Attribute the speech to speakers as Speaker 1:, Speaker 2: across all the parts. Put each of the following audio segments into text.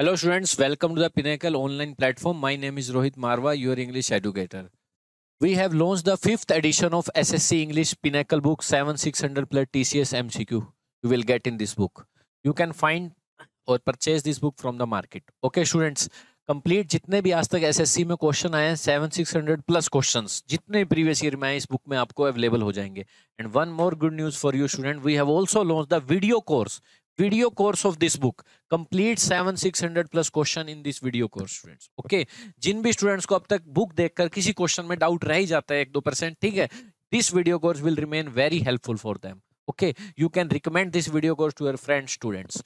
Speaker 1: Hello students welcome to the Pinnacle online platform my name is Rohit Marwah your English
Speaker 2: educator we have launch the fifth edition of SSC English Pinnacle book seven six hundred plus T C S M C Q you will get in this book you can find और purchase this book from the market okay students complete जितने भी आज तक S S C में question आए हैं seven six hundred plus question जितने previous year में आए इस बुक में आपको अवेलेबल हो जाएंगे and one more good news for you student we have also launch the video course video course of this book complete 7600 plus question in this video course students okay जिन भी students को अब तक book देखकर किसी question में doubt रह ही जाता है एक दो percent ठीक है this video course will remain very helpful for them okay you can recommend this video course to your friends students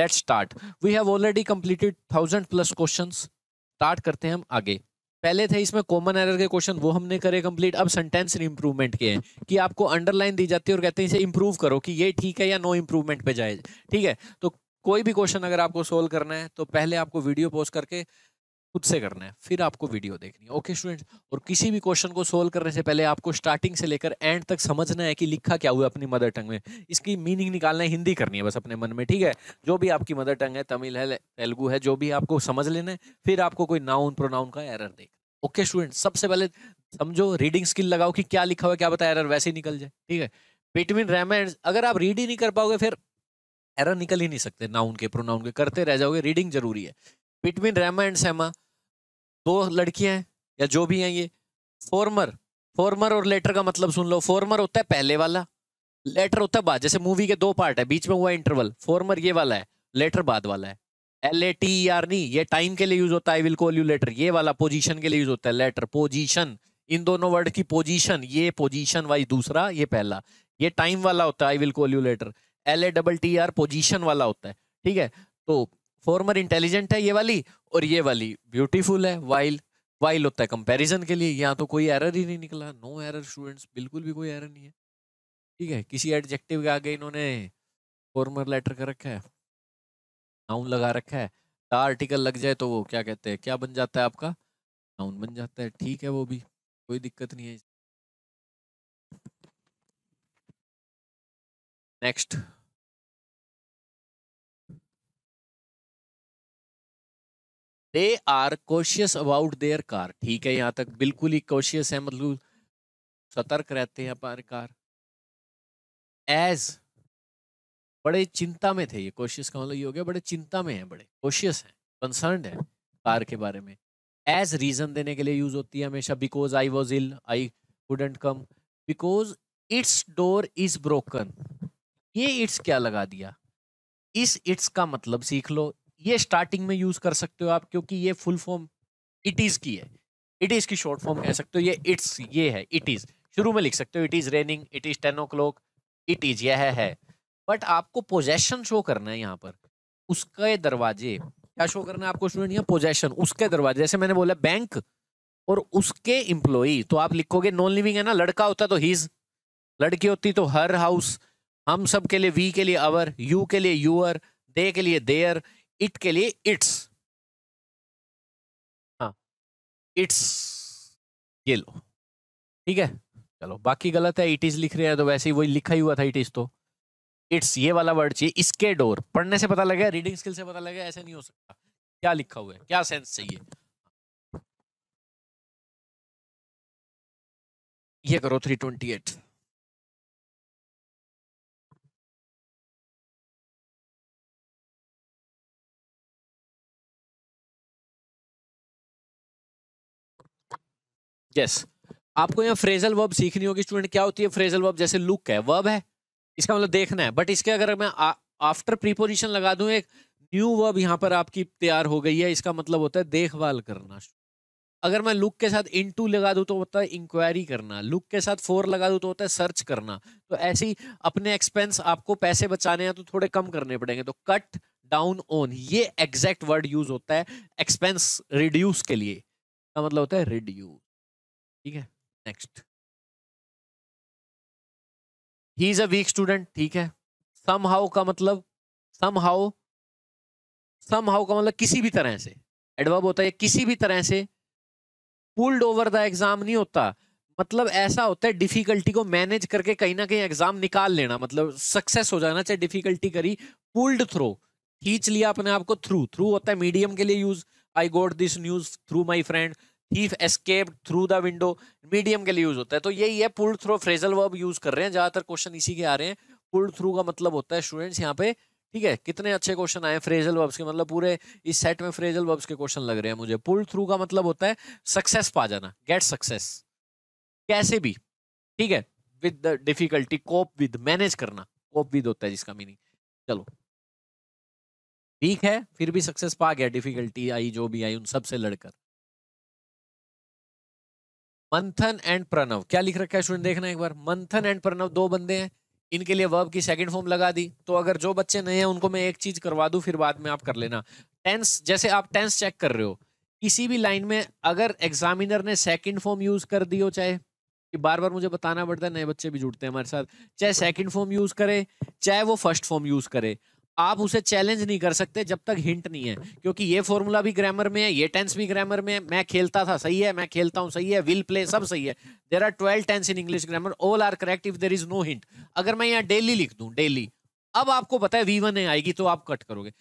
Speaker 2: let's start we have already completed 1000 plus questions start करते हैं हम आगे पहले थे इसमें कॉमन एरर के question वो हमने करे कंप्लीट अब सेंटेंस इंप्रूवमेंट के हैं कि आपको अंडरलाइन दी जाती है और कहते हैं इसे इंप्रूव करो कि ये ठीक है या नो इंप्रूवमेंट पे जाए ठीक है तो कोई भी क्वेश्चन अगर आपको सोल्व करना है तो पहले आपको वीडियो पोस्ट करके खुद से करना है फिर आपको वीडियो देखनी है ओके स्टूडेंट्स और किसी भी क्वेश्चन को सोल्व करने से पहले आपको स्टार्टिंग से लेकर एंड तक समझना है कि लिखा क्या हुआ अपनी मदर टंग में इसकी मीनिंग निकालना है हिंदी करनी है बस अपने मन में ठीक है जो भी आपकी मदर टंग है तमिल है तेलुगू है जो भी आपको समझ लेना है फिर आपको कोई नाउन प्रोनाउन का एरर देख ओके स्टूडेंट सबसे पहले समझो रीडिंग स्किल लगाओ कि क्या लिखा हुआ क्या बताया एरर वैसे ही निकल जाए ठीक है बिटवीन रैम एंड अगर आप रीड ही नहीं कर पाओगे फिर एरर निकल ही नहीं सकते नाउन के प्रोनाउन के करते रह जाओगे रीडिंग जरूरी है बिटवीन रैमा एंड सैमा दो लड़कियां हैं या जो भी हैं ये फॉर्मर फॉर्मर और लेटर का मतलब सुन लो फॉर्मर होता है पहले वाला लेटर होता है बाद जैसे मूवी के दो पार्ट है बीच में हुआ इंटरवल फॉर्मर ये वाला है लेटर बाद वाला है एल ए टी आर नहीं ये टाइम के लिए यूज होता है I will call you later ये वाला पोजीशन के लिए यूज होता है लेटर पोजीशन इन दोनों वर्ड की पोजीशन ये पोजीशन वाइज दूसरा ये पहला ये टाइम वाला होता है I will call you later L A double T R position वाला होता है ठीक है तो फॉर्मर इंटेलिजेंट है ये वाली और ये वाली ब्यूटीफुल है वाइल वाइल होता है कंपैरिजन के लिए यहाँ तो कोई एरर ही नहीं निकला नो एरर स्टूडेंट्स बिल्कुल भी कोई एरर नहीं है ठीक है किसी एडजेक्टिव के आगे इन्होंने फॉर्मर लेटर कर रखा है नाउन लगा रखा है द आर्टिकल लग जाए तो वो क्या कहते हैं क्या बन जाता है आपका नाउन बन जाता है ठीक
Speaker 1: है वो भी कोई दिक्कत नहीं है next they are cautious about their car ठीक है यहाँ तक
Speaker 2: बिल्कुल ही कोशियस है मतलब सतर्क रहते हैं अपने कार एज बड़े चिंता में थे ये कोशियस का मतलब ये हो गया बड़े चिंता में है बड़े कोशियस हैं कंसर्न है कार के बारे में एज रीज़न देने के लिए यूज़ होती है हमेशा because I was ill I wouldn't come because its door is broken ये इट्स क्या लगा दिया इस इट्स का मतलब सीख लो ये स्टार्टिंग में यूज कर सकते हो आप क्योंकि ये फुल फॉर्म इट इज की है इट इज की शॉर्ट फॉर्म कह सकते हो ये इट्स ये है इट इज शुरू में लिख सकते हो it is raining it is ten o'clock it is यह है बट आपको पोजेशन शो करना है यहाँ पर उसके दरवाजे क्या शो करना है आपको स्टूडेंट यहाँ पोजेशन उसके दरवाजे जैसे मैंने बोला बैंक और उसके इम्प्लॉई तो आप लिखोगे नॉन लिविंग है ना लड़का होता तो हीज लड़की होती तो हर हाउस हम सब के लिए वी के लिए अवर यू के लिए यूअर दे के लिए देयर इट
Speaker 1: के लिए इट्स हाँ इट्स ये लो ठीक है चलो बाकी गलत है इट इज लिख रहे हैं तो वैसे ही वही लिखा ही हुआ
Speaker 2: था इट इज तो इट्स ये वाला वर्ड चाहिए इसके डोर पढ़ने से पता लगे रीडिंग स्किल से पता लगे ऐसे
Speaker 1: नहीं हो सकता क्या लिखा हुआ है क्या सेंस चाहिए ये करो three twenty eight yes yes. आपको यहाँ फ्रेजल वर्ब सीखनी होगी स्टूडेंट क्या होती है फ्रेजल वर्ब जैसे लुक है वर्ब है
Speaker 2: इसका मतलब देखना है बट इसके अगर मैं आफ्टर प्रीपोजिशन लगा दू एक न्यू वर्ब यहाँ पर आपकी तैयार हो गई है इसका मतलब होता है देखभाल करना अगर मैं लुक के साथ इन टू लगा दूँ तो होता है इंक्वायरी करना लुक के साथ फोर लगा दूँ तो होता है सर्च करना तो ऐसे ही अपने एक्सपेंस आपको पैसे बचाने हैं तो थोड़े कम करने पड़ेंगे तो कट डाउन ऑन ये
Speaker 1: एग्जैक्ट वर्ड यूज होता है एक्सपेंस रिड्यूस के लिए का मतलब होता है रिड्यूस ठीक है next he is a weak student ठीक है सम हाउ का मतलब सम हाउ
Speaker 2: सम हाउ का मतलब किसी भी तरह से एडवर्ब होता है किसी भी तरह से पुल्ड ओवर द एग्जाम नहीं होता मतलब ऐसा होता है डिफिकल्टी को मैनेज करके कहीं ना कहीं एग्जाम निकाल लेना मतलब सक्सेस हो जाना चाहे डिफिकल्टी करी पुल्ड थ्रो खींच लिया अपने आप को थ्रू थ्रू होता है मीडियम के लिए use I got this news through my friend thief escape through the window medium के लिए यूज होता है तो यही है pull through phrasal verb use कर रहे हैं ज्यादातर क्वेश्चन इसी के आ रहे हैं पुल थ्रू का मतलब होता है स्टूडेंट्स यहाँ पे ठीक है कितने अच्छे क्वेश्चन आए फ्रेजल वर्ब्स के मतलब पूरे इस सेट में फ्रेजल वर्ब्स के क्वेश्चन लग रहे हैं मुझे पुल थ्रू का मतलब होता है सक्सेस पा जाना गेट सक्सेस कैसे भी ठीक है with the difficulty cope with manage करना कोप विद होता है जिसका मीनिंग चलो ठीक है फिर भी सक्सेस पा गया डिफिकल्टी आई जो भी आई उन सबसे लड़कर मंथन एंड प्रणव क्या लिख रखा है स्टूडेंट देखना एक बार मंथन एंड प्रणव दो बंदे हैं इनके लिए वर्ब की सेकंड फॉर्म लगा दी तो अगर जो बच्चे नए हैं उनको मैं एक चीज करवा दूं फिर बाद में आप कर लेना टेंस जैसे आप टेंस चेक कर रहे हो किसी भी लाइन में अगर एग्जामिनर ने सेकंड फॉर्म यूज कर दी हो चाहे कि बार बार मुझे बताना पड़ता है नए बच्चे भी जुड़ते हैं हमारे साथ चाहे सेकंड फॉर्म यूज करे चाहे वो फर्स्ट फॉर्म यूज करे आप उसे चैलेंज नहीं कर सकते जब तक हिंट नहीं है क्योंकि ये फॉर्मूला भी ग्रामर में है ये टेंस भी ग्रामर में है मैं खेलता था सही है मैं खेलता हूँ सही है विल प्ले सब सही है there are twelve tense in English grammar all are correct if there is no hint अगर मैं यहाँ डेली लिख दूँ डेली अब आपको पता है वी वन आएगी तो आप कट करोगे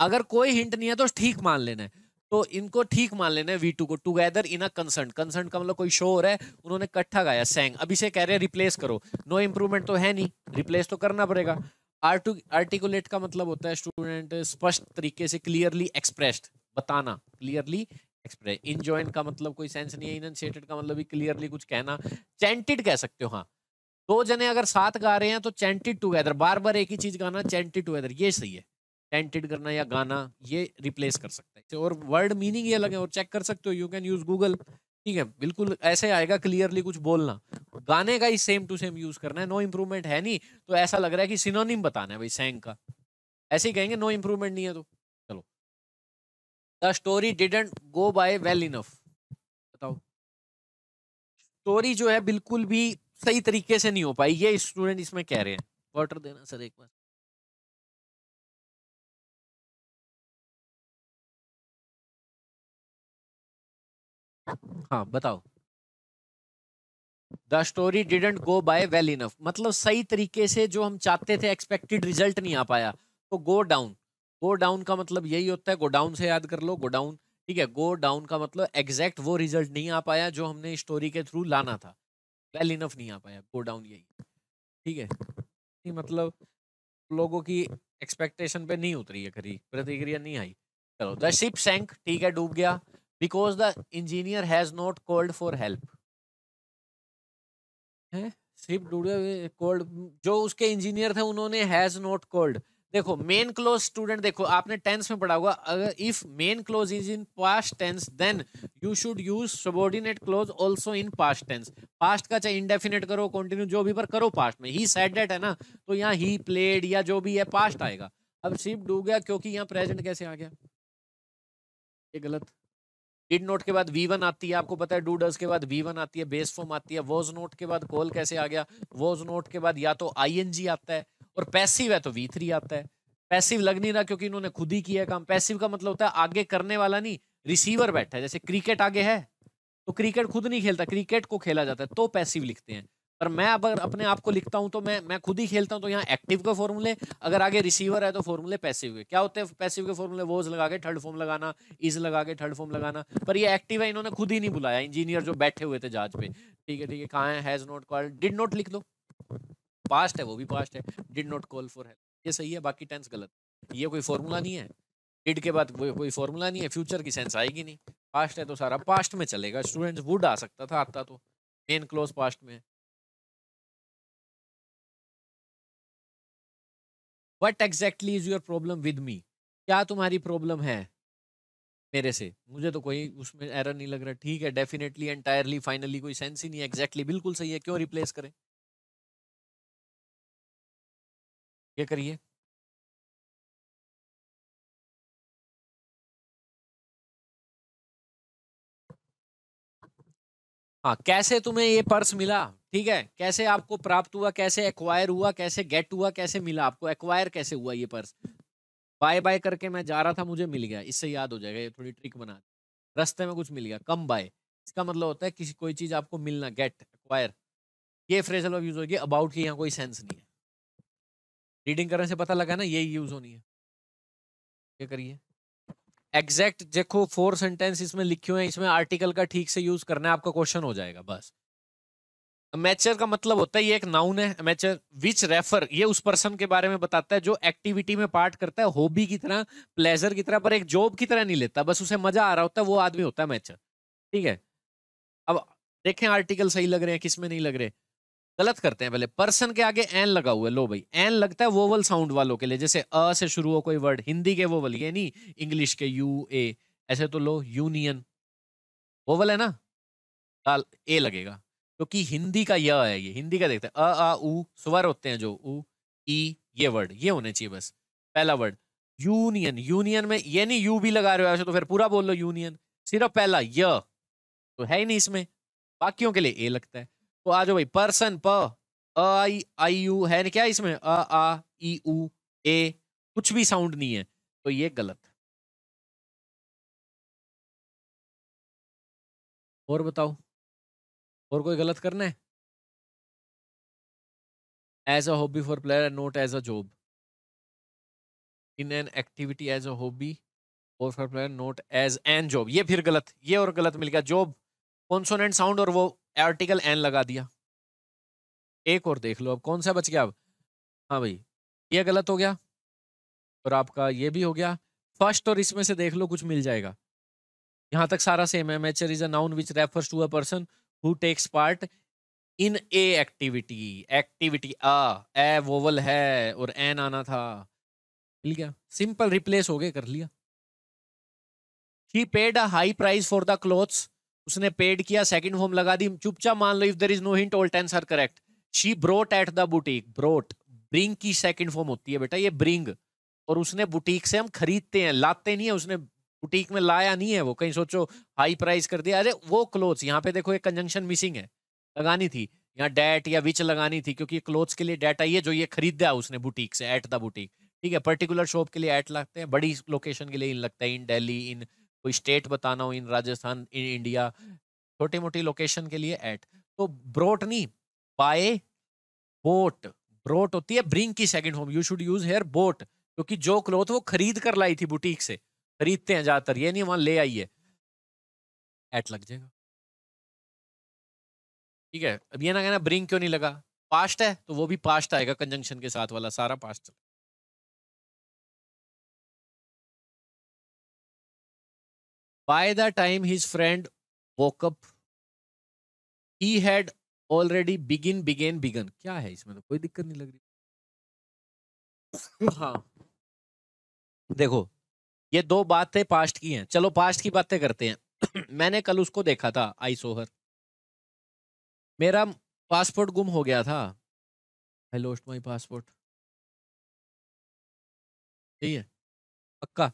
Speaker 2: अगर कोई हिंट नहीं है तो ठीक मान लेना है तो इनको ठीक मान लेना है वी टू को together in a concern concern का मतलब कोई शोर है उन्होंने कट्ठा गाया सैंग अभी से कह रहे हैं रिप्लेस करो नो इम्प्रूवमेंट तो है नहीं रिप्लेस तो करना पड़ेगा आर्टिकुलेट का मतलब होता है स्टूडेंट स्पष्ट तरीके से क्लियरली एक्सप्रेस्ड बताना क्लियरली एक्सप्रेस इनजॉइन का मतलब कोई सेंस नहीं है इनसेटेड का मतलब क्लियरली कुछ कहना चैंटेड कह सकते हो हाँ दो जने अगर साथ गा रहे हैं तो चैंटेड टुगेदर बार बार एक ही चीज गाना चैंटेड टुगेदर ये सही है चैंटेड करना या गाना ये रिप्लेस कर सकता है और वर्ड मीनिंग ये अलग है और चेक कर सकते हो यू कैन यूज गूगल ठीक है बिल्कुल ऐसे आएगा क्लियरली कुछ बोलना गाने का ही सेम टू सेम यूज करना है नो इम्प्रूवमेंट है नहीं तो ऐसा लग रहा है कि सिनोनिम बताना है भाई सैंग का ऐसे ही कहेंगे नो इम्प्रूवमेंट नहीं है तो चलो the story didn't go by well enough बताओ
Speaker 1: स्टोरी जो है बिल्कुल भी सही तरीके से नहीं हो पाई ये स्टूडेंट इसमें कह रहे हैं वाटर देना सर एक बार हाँ बताओ the story didn't go by well enough मतलब सही तरीके से
Speaker 2: जो हम चाहते थे एक्सपेक्टेड रिजल्ट नहीं आ पाया तो गो डाउन गो डाउन का मतलब यही होता है गो डाउन से याद कर लो गो डाउन ठीक है गो डाउन का मतलब एग्जैक्ट वो रिजल्ट नहीं आ पाया जो हमने स्टोरी के थ्रू लाना था वेल इनफ नहीं आ पाया गो डाउन यही ठीक है नहीं मतलब लोगों की एक्सपेक्टेशन पे नहीं उतरी है खरी प्रतिक्रिया नहीं आई चलो द शिप सैंक ठीक है डूब गया because the engineer has not called for help है सिर्फ डूडे कॉल्ड जो उसके इंजीनियर थे उन्होंने हैज नॉट कॉल्ड देखो मेन क्लोज स्टूडेंट देखो आपने टेंस में पढ़ा होगा अगर if main clause is in past tense then you should use subordinate clause also in past tense past का चाहे इंडेफिनेट करो कंटिन्यू जो भी पर करो पास्ट में ही सेड डेट है ना तो यहाँ ही प्लेड या जो भी है पास्ट आएगा अब सिर्फ डूब गया क्योंकि यहाँ प्रेजेंट कैसे आ गया ये गलत डिड नोट के बाद वी वन आती है आपको पता है डू डज के बाद वी वन आती है बेस फॉर्म आती है वोज नोट के बाद कॉल कैसे आ गया वोज नोट के बाद या तो आई आता है और पैसिव है तो वी थ्री आता है पैसिव लग नहीं रहा क्योंकि इन्होंने खुद ही किया काम पैसिव का मतलब होता है आगे करने वाला नहीं रिसीवर बैठा है जैसे क्रिकेट आगे है तो क्रिकेट खुद नहीं खेलता क्रिकेट को खेला जाता है तो पैसिव लिखते हैं पर मैं अगर अपने आप को लिखता हूं तो मैं मैं खुद ही खेलता हूं तो यहाँ एक्टिव के फॉर्मूले अगर आगे रिसीवर है तो फॉर्मूले पैसिव के क्या होते हैं पैसिव के फॉर्मूले वोज लगा के थर्ड फॉर्म लगाना इज लगा के थर्ड फॉर्म लगाना पर ये एक्टिव है इन्होंने खुद ही नहीं बुलाया इंजीनियर जो बैठे हुए थे जहाज पे ठीक है ठीक है कहाँ has not call did not लिख दो पास्ट है वो भी पास्ट है did not call for help ये सही है बाकी टेंस गलत ये कोई फॉर्मूला नहीं है डिड के बाद कोई फॉर्मूला नहीं है फ्यूचर की सेंस आएगी नहीं पास्ट है तो सारा पास्ट में चलेगा स्टूडेंट्स वुड आ सकता था
Speaker 1: आता तो मेन क्लोज पास्ट में what exactly is your problem with me क्या तुम्हारी प्रॉब्लम है मेरे से
Speaker 2: मुझे तो कोई उसमें एरर नहीं लग रहा ठीक है डेफिनेटली एंटायरली
Speaker 1: फाइनली कोई सेंस ही नहीं है एग्जैक्टली exactly, बिल्कुल सही है क्यों रिप्लेस करें ये करिए हाँ कैसे तुम्हें ये पर्स मिला ठीक है कैसे आपको प्राप्त हुआ कैसे एक्वायर हुआ कैसे
Speaker 2: गेट हुआ कैसे मिला आपको एक्वायर कैसे हुआ ये पर्स बाय बाय करके मैं जा रहा था मुझे मिल गया इससे याद हो जाएगा ये थोड़ी ट्रिक बना रस्ते में कुछ मिल गया कम बाय इसका मतलब होता है किसी कोई चीज़ आपको मिलना गेट एक्वायर ये फ्रेजल ऑफ यूज़ होगी अबाउट की यहाँ कोई सेंस नहीं है रीडिंग करने से पता लगा ना ये यूज़ होनी है ये करिए एग्जैक्ट देखो फोर सेंटेंस इसमें लिखे हुए हैं इसमें आर्टिकल का ठीक से यूज़ करना है आपका क्वेश्चन हो जाएगा बस अमेचर का मतलब होता है ये एक नाउन है अमेचर विच रेफर ये उस पर्सन के बारे में बताता है जो एक्टिविटी में पार्ट करता है हॉबी की तरह प्लेजर की तरह पर एक जॉब की तरह नहीं लेता बस उसे मजा आ रहा होता है वो आदमी होता है अमेचर ठीक है अब देखें आर्टिकल सही लग रहे हैं किस में नहीं लग रहे गलत करते हैं पहले पर्सन के आगे एन लगा हुआ है लो भाई एन लगता है वोवल साउंड वालों के लिए जैसे अ से शुरू हो कोई वर्ड हिंदी के वोवल ये नहीं इंग्लिश के यू ए ऐसे तो लो यूनियन वोवल है ना ए लगेगा क्योंकि तो हिंदी का य है ये हिंदी का देखते हैं अ आ ऊ स्वर होते हैं जो ऊ ई ये वर्ड ये होने चाहिए बस पहला वर्ड यूनियन यूनियन में ये नहीं यू भी लगा रहे हो ऐसे तो फिर पूरा बोल लो यूनियन सिर्फ पहला य तो है ही नहीं इसमें बाकियों के लिए ए लगता है तो आ जाओ भाई पर्सन प आई आई यू है क्या इसमें
Speaker 1: अ आ ई उ ए कुछ भी साउंड नहीं है तो ये गलत और बताओ और कोई गलत करना है as a hobby for player and not as a job in an activity as a hobby
Speaker 2: और for player not as an job ये फिर गलत ये और गलत मिल गया जॉब कॉन्सोनेंट साउंड और वो आर्टिकल एन लगा दिया एक और देख लो अब कौन सा बच गया अब हाँ भाई ये गलत हो गया और आपका ये भी हो गया फर्स्ट और इसमें से देख लो कुछ मिल जाएगा यहाँ तक सारा सेम है matcher is a noun which refers to a person who takes part in a activity activity a a vowel है और एन आना था मिल गया सिंपल रिप्लेस हो गए कर लिया he paid a high price for the clothes उसने पेड किया सेकंड फॉर्म लगा दी चुपचाप मान लो if there is no hint all tense are correct she brought at the boutique brought bring की सेकंड फॉर्म होती है बेटा ये ब्रिंग और उसने बुटीक से हम खरीदते हैं लाते नहीं है उसने बुटीक में लाया नहीं है वो कहीं सोचो हाई प्राइस कर दिया अरे वो क्लोथ्स यहाँ पे देखो एक कंजंक्शन मिसिंग है लगानी थी यहाँ डेट या विच लगानी थी क्योंकि क्लोथ्स के लिए डेट आई है जो ये खरीदा उसने बुटीक से एट द बुटीक ठीक है पर्टिकुलर शॉप के लिए ऐट लगते हैं बड़ी लोकेशन के लिए इन लगता है इन डेली इन कोई स्टेट बताना हो इन राजस्थान इन इंडिया छोटी मोटी लोकेशन के लिए ऐट तो ब्रोट नहीं बाय बोट ब्रोट होती है ब्रिंग की second home you should use here bought क्योंकि जो क्लोथ वो खरीद कर लाई थी बुटीक से खरीदते हैं ज्यादातर ये नहीं वहां ले आइए एट लग जाएगा
Speaker 1: ठीक है अब ये ना कहना ब्रिंग क्यों नहीं लगा पास्ट है तो वो भी पास्ट आएगा कंजंक्शन के साथ वाला सारा past by the time his friend woke up he had already begin began begun क्या है इसमें तो कोई दिक्कत नहीं लग रही हाँ देखो ये दो बातें
Speaker 2: पास्ट की हैं चलो पास्ट की बातें करते हैं मैंने कल उसको देखा था आई सोहर
Speaker 1: मेरा पासपोर्ट गुम हो गया था आई लोस्ट माई पासपोर्ट ठीक है पक्का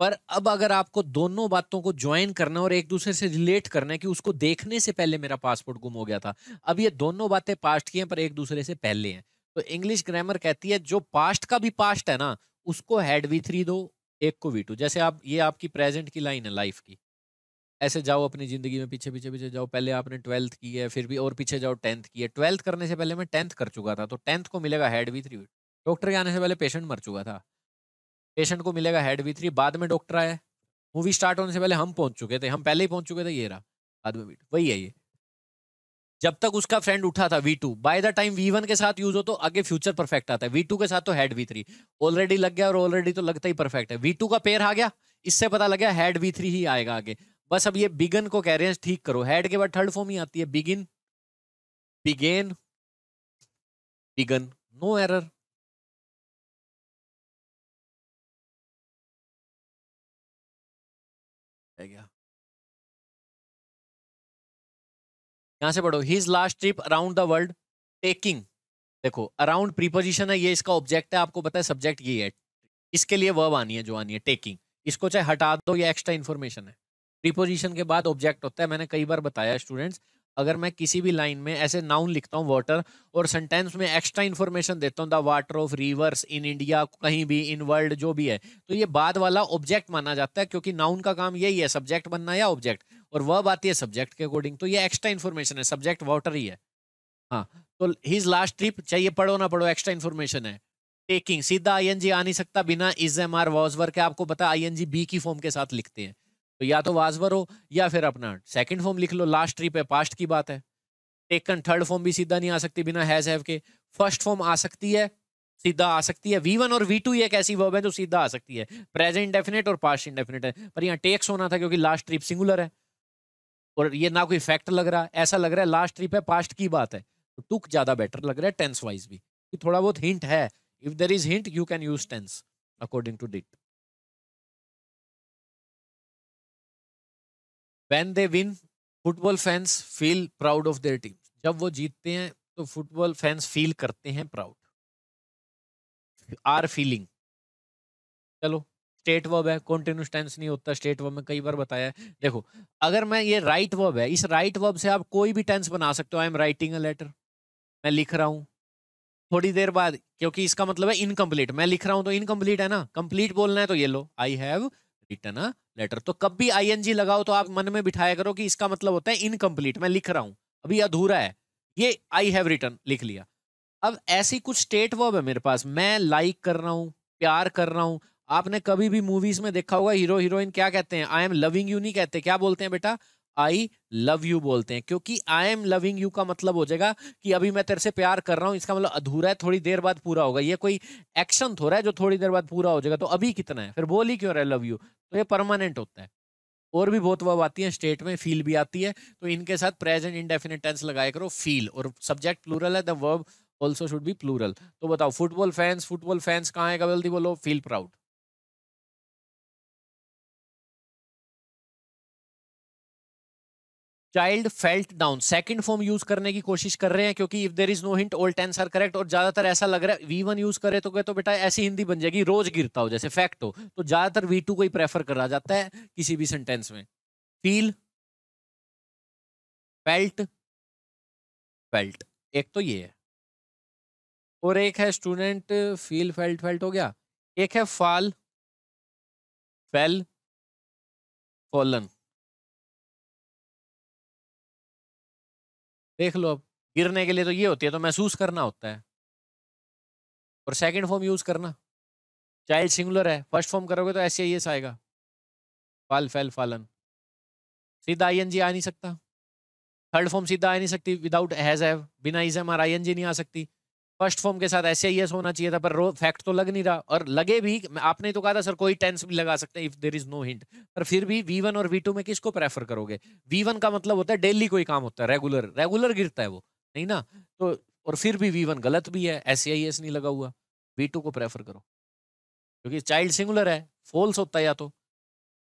Speaker 1: पर अब
Speaker 2: अगर आपको दोनों बातों को ज्वाइन करना और एक दूसरे से रिलेट करना है कि उसको देखने से पहले मेरा पासपोर्ट गुम हो गया था अब ये दोनों बातें पास्ट की हैं पर एक दूसरे से पहले हैं तो इंग्लिश ग्रामर कहती है जो पास्ट का भी पास्ट है ना उसको हेड वी थ्री दो एक को वी जैसे आप ये आपकी प्रेजेंट की लाइन है लाइफ की ऐसे जाओ अपनी ज़िंदगी में पीछे पीछे पीछे जाओ पहले आपने ट्वेल्थ की है फिर भी और पीछे जाओ टेंथ की है ट्वेल्थ करने से पहले मैं टेंथ कर चुका था तो टेंथ को मिलेगा हेड वी थ्री डॉक्टर के आने से पहले पेशेंट मर चुका था पेशेंट को मिलेगा हेड वी थ्री बाद में डॉक्टर आया मूवी स्टार्ट होने से पहले हम पहुंच चुके थे हम पहले ही पहुंच चुके थे ये रहा बाद में वही है ये जब तक उसका फ्रेंड उठा था V two by the time V one के साथ यूज हो तो आगे फ्यूचर परफेक्ट आता है वी टू के साथ तो हेड वी थ्री ऑलरेडी लग गया और ऑलरेडी तो लगता ही परफेक्ट है वी टू का पेयर आ गया इससे पता लग गया हेड वी थ्री ही आएगा आगे बस अब ये बिगन को कह रहे हैं ठीक करो हेड के बाद थर्ड फॉर्म ही आती है
Speaker 1: begin began begun no error यहां से पढ़ो his last trip around the world taking देखो अराउंड प्रीपोजिशन है ये
Speaker 2: इसका ऑब्जेक्ट है आपको पता है सब्जेक्ट ये है इसके लिए वर्ब आनी है जो आनी है टेकिंग इसको चाहे हटा दो या एक्स्ट्रा इन्फॉर्मेशन है प्रीपोजिशन के बाद ऑब्जेक्ट होता है मैंने कई बार बताया स्टूडेंट्स अगर मैं किसी भी लाइन में ऐसे नाउन लिखता हूँ वाटर और सेंटेंस में एक्स्ट्रा इन्फॉर्मेशन देता हूँ the water of rivers in India कहीं भी इन वर्ल्ड जो भी है तो ये बाद वाला ऑब्जेक्ट माना जाता है क्योंकि नाउन का काम यही है सब्जेक्ट बनना या ऑब्जेक्ट और वह आती है सब्जेक्ट के अकॉर्डिंग तो ये एक्स्ट्रा इन्फॉर्मेशन है सब्जेक्ट वाटर ही है हाँ तो हिज लास्ट ट्रिप चाहिए पढ़ो ना पढ़ो एक्स्ट्रा इन्फॉर्मेशन है टेकिंग सीधा आई आ नहीं सकता बिना is am are was were आपको पता आई बी की फॉर्म के साथ लिखते हैं तो या तो वाजवर हो या फिर अपना सेकंड फॉर्म लिख लो लास्ट ट्रिप है पास्ट की बात है टेकन थर्ड फॉर्म भी सीधा नहीं आ सकती बिना हैज हैव के फर्स्ट फॉर्म आ सकती है सीधा आ सकती है वी वन और वी टू एक ऐसी वर्ब है जो सीधा आ सकती है प्रेजेंट इंडेफिनेट और पास्ट इंडेफिनेट है पर यहाँ टेक्स होना था क्योंकि लास्ट ट्रिप सिंगुलर है और ये ना कोई फैक्ट लग रहा ऐसा लग रहा है लास्ट ट्रिप है पास्ट की बात है तो टुक ज़्यादा बेटर लग रहा है टेंस वाइज भी थोड़ा बहुत हिंट है
Speaker 1: if there is hint you can use tense according to that when they win football fans feel
Speaker 2: proud of their team जब वो जीतते हैं तो फुटबॉल फैंस फील करते हैं प्राउड आर फीलिंग चलो स्टेट वर्ब है कॉन्टिन्यूस टेंस नहीं होता स्टेट वर्ब में कई बार बताया है देखो अगर मैं ये राइट वर्ब है इस राइट वर्ब से आप कोई भी टेंस बना सकते हो I am writing a letter मैं लिख रहा हूँ थोड़ी देर बाद क्योंकि इसका मतलब है इनकम्प्लीट मैं लिख रहा हूँ तो इनकम्प्लीट है ना कंप्लीट बोलना है तो ये लो आई हैव रिटर्न लेटर तो कब भी आईएनजी लगाओ तो आप मन में बिठाया करो कि इसका मतलब होता है इनकम्प्लीट मैं लिख रहा हूं अभी अधूरा है ये आई हैव रिटर्न लिख लिया अब ऐसी कुछ स्टेट वर्ब है मेरे पास मैं लाइक कर रहा हूँ प्यार कर रहा हूँ आपने कभी भी मूवीज में देखा होगा हीरो हीरोइन क्या कहते हैं आई एम लविंग यू नहीं कहते क्या बोलते हैं बेटा आई लव यू बोलते हैं क्योंकि आई एम लविंग यू का मतलब हो जाएगा कि अभी मैं तेरे से प्यार कर रहा हूँ इसका मतलब अधूरा है थोड़ी देर बाद पूरा होगा ये कोई एक्शन थोड़ा है जो थोड़ी देर बाद पूरा हो जाएगा तो अभी कितना है फिर बोल ही क्यों रहे लव यू तो ये परमानेंट होता है और भी बहुत वह आती है स्टेट में फील भी आती है तो इनके साथ प्रेजेंट इनडेफिनेट टेंस लगाया करो फील और सब्जेक्ट प्लूरल है the verb also should be plural तो बताओ फुटबॉल
Speaker 1: फैंस फुटबॉल फैंस कहाँ है जल्दी बोलो feel proud child felt down second
Speaker 2: form use करने की कोशिश कर रहे हैं क्योंकि if there is no hint all tense are correct और ज्यादातर ऐसा लग रहा है वी वन यूज करे तो गए तो बेटा ऐसी हिंदी बन जाएगी रोज गिरता हो जैसे फैक्ट हो तो ज्यादातर वी टू को ही प्रेफर करा जाता
Speaker 1: है किसी भी सेंटेंस में फील फेल्ट फेल्ट एक तो ये है और एक है स्टूडेंट फील फेल्ट फेल्ट हो गया एक है फॉल फेल फॉलन देख लो अब गिरने के लिए तो ये होती है तो महसूस करना होता है और सेकंड
Speaker 2: फॉर्म यूज़ करना चाइल्ड सिंगुलर है फर्स्ट फॉर्म करोगे तो ऐसे ही एस आएगा फाल फैल फालन सीधा आई एन जी आ नहीं सकता थर्ड फॉर्म सीधा आ नहीं सकती विदाउट हैज़ हैव बिना is am are I N G नहीं आ सकती फर्स्ट फॉर्म के साथ ऐसे ही होना चाहिए था पर रो फैक्ट तो लग नहीं रहा और लगे भी आपने तो कहा था सर कोई टेंस भी लगा सकते हैं if there is no hint पर फिर भी वी वन और वी टू में किसको प्रेफर करोगे वी वन का मतलब होता है डेली कोई काम होता है रेगुलर रेगुलर गिरता है वो नहीं ना तो और फिर भी वी वन गलत भी है एस नहीं लगा हुआ वी टू को प्रेफर करो क्योंकि चाइल्ड सिंगुलर है फॉल्स होता है या तो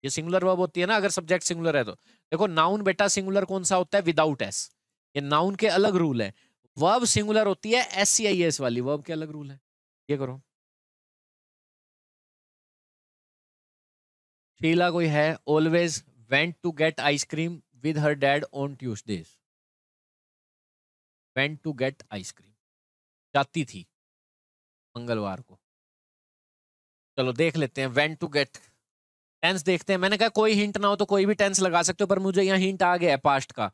Speaker 2: ये सिंगुलर वर्ब होती है ना अगर सब्जेक्ट सिंगुलर है तो देखो नाउन बेटा सिंगुलर कौन सा होता है विदाउट एस
Speaker 1: ये नाउन के अलग रूल है वर्ब सिंगुलर होती है एस सी आई एस वाली वर्ब के अलग रूल है ये करो शीला कोई है always went to get ice cream with her dad on Tuesdays went to get ice cream जाती थी मंगलवार को चलो देख लेते हैं वेंट टू गेट टेंस देखते हैं
Speaker 2: मैंने कहा कोई हिंट ना हो तो कोई भी टेंस लगा सकते हो पर मुझे यहाँ हिंट आ गया है पास्ट का